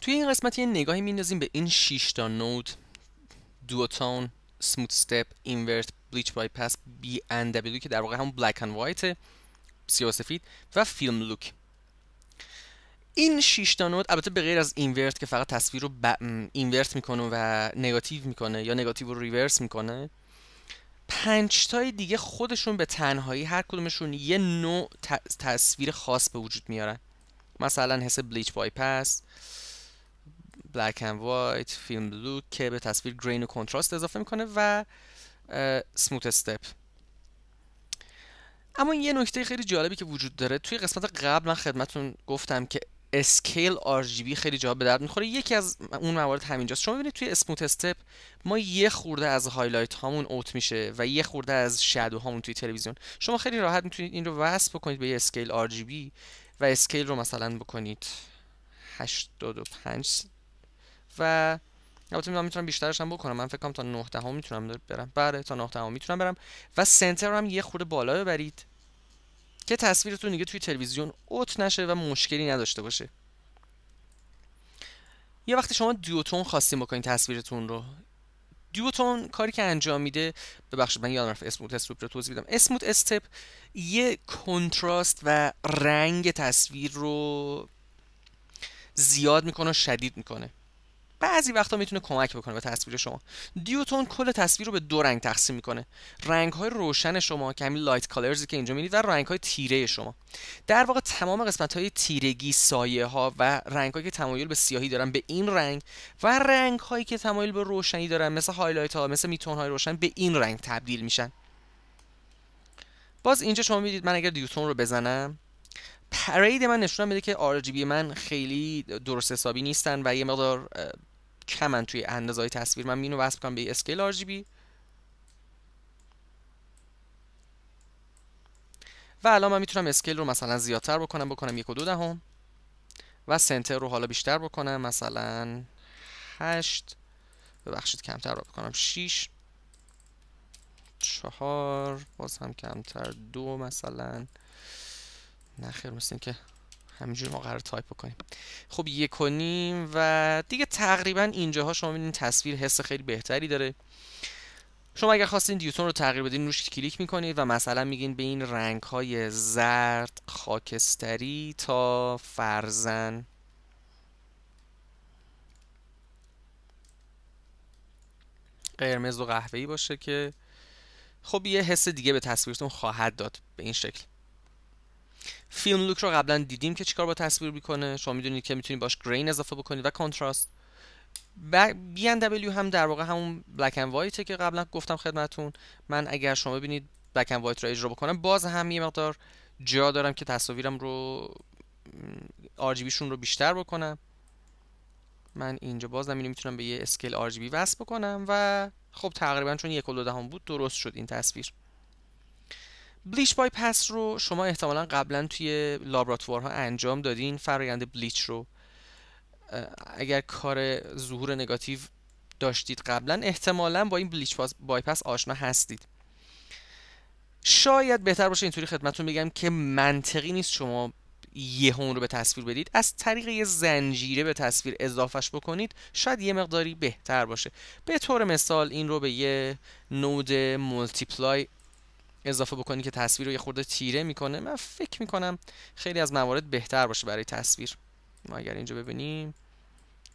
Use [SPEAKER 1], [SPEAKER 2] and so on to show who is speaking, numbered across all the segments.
[SPEAKER 1] توی این قسمت یه نگاهی میندازیم به این 6 تا نود دوتون سموت استپ اینورت بلیچ بایپس بی ان دبلیو که در واقع همون بلک اند وایت سیاسفید و فیلم لوک این 6 تا نود البته به غیر از اینورت که فقط تصویر رو اینورت میکنه و نگاتیو میکنه یا نگاتیو رو ریورس میکنه پنج تای دیگه خودشون به تنهایی هر کدومشون یه نوع تصویر خاص به وجود میارن مثلا حس بلیچ پس بلک اند وایت فیلم لوک که به تصویر گرین و کنتراست اضافه میکنه و سموت استپ اما یه نکته خیلی جالبی که وجود داره توی قسمت قبل من خدمتون گفتم که اسکیل RGB خیلی جا به درد میخوره یکی از اون موارد همینجاست شما ببینید توی اسموت استپ ما یه خورده از هایلایت هامون اوت میشه و یه خورده از شادو هامون توی تلویزیون شما خیلی راحت میتونید این رو وصل بکنید به یه اسکیل RGB و اسکیل رو مثلا بکنید 85 و البته من میتونم بیشترش هم بکنم من فکر کنم تا 9 دهم میتونم برم بله تا 9 دهم میتونم برم و سنتر هم یه خورده بالا ببرید که تصویرتون دیگه توی تلویزیون اوت نشه و مشکلی نداشته باشه یه وقتی شما دیوتون خواستیم بکنید تصویرتون رو دیوتون کاری که انجام میده ببخشید من یادم رفت اسموت استپ رو توضیح بدم اسموت استپ یه کنتراست و رنگ تصویر رو زیاد میکنه و شدید میکنه بعضی وقتا میتونه کمک بکنه به تصویر شما دیوتون کل تصویر رو به دو رنگ تقسیم میکنه رنگ های روشن شما که همین لایت کالرزی که اینجا میدید و رنگ های تیره شما در واقع تمام قسمت های تیرگی سایه ها و رنگ هایی که تمایل به سیاهی دارن به این رنگ و رنگ هایی که تمایل به روشنی دارن مثل هایلایت ها مثل میتون های روشن به این رنگ تبدیل میشن باز اینجا شما میدید من اگر دیوتون رو بزنم پرید من نشون میده که RGB من خیلی درست حسابی نیستن و یه مقدار کمن توی های تصویر من اینو وصل کنم به اسکیل RGB و الان من میتونم اسکیل رو مثلا زیادتر بکنم بکنم یک و دو دهم و سنتر رو حالا بیشتر بکنم مثلا هشت ببخشید کمتر رو بکنم 6 چهار باز هم کمتر دو مثلا نخیر مثل که همینجوری ما قرار تایپ بکنیم خب یک و نیم و دیگه تقریبا اینجاها شما میدین تصویر حس خیلی بهتری داره شما اگر خواستین دیوتون رو تغییر بدین روش کلیک میکنید و مثلا میگین به این رنگ های زرد خاکستری تا فرزن قرمز و قهوه‌ای باشه که خب یه حس دیگه به تصویرتون خواهد داد به این شکل فیلم لوک رو قبلا دیدیم که چیکار با تصویر میکنه شما میدونید که میتونید باش گرین اضافه بکنید و کانتراست بی دبلیو هم در واقع همون بلک اند وایته که قبلا گفتم خدمتون من اگر شما ببینید بلک اند وایت رو اجرا بکنم باز هم یه مقدار جا دارم که تصاویرم رو بی شون رو بیشتر بکنم من اینجا باز نمیدونم میتونم به یه اسکیل بی وصل بکنم و خب تقریبا چون یک دهم بود درست شد این تصویر بلیچ بایپس رو شما احتمالا قبلا توی لابراتوارها انجام دادین فرایند بلیچ رو اگر کار ظهور نگاتیو داشتید قبلا احتمالا با این بلیچ بایپس آشنا هستید شاید بهتر باشه اینطوری خدمتتون بگم که منطقی نیست شما یه هون رو به تصویر بدید از طریق یه زنجیره به تصویر اضافهش بکنید شاید یه مقداری بهتر باشه به طور مثال این رو به یه نود ملتیپلای اضافه بکنید که تصویر رو یه خورده تیره میکنه من فکر میکنم خیلی از موارد بهتر باشه برای تصویر ما اگر اینجا ببینیم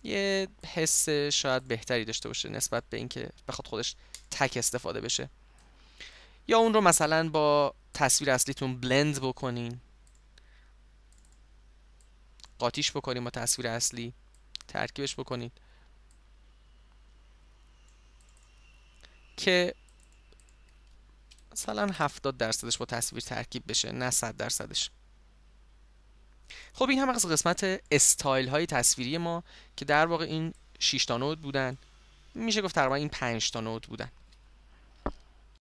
[SPEAKER 1] یه حس شاید بهتری داشته باشه نسبت به اینکه بخواد خودش تک استفاده بشه یا اون رو مثلا با تصویر اصلیتون بلند بکنین قاطیش بکنین با تصویر اصلی ترکیبش بکنید که مثلا 70 درصدش با تصویر ترکیب بشه نه 100 درصدش خب این هم از قسمت استایل های تصویری ما که در واقع این 6 تا نود بودن میشه گفت تقریبا این 5 تا نود بودن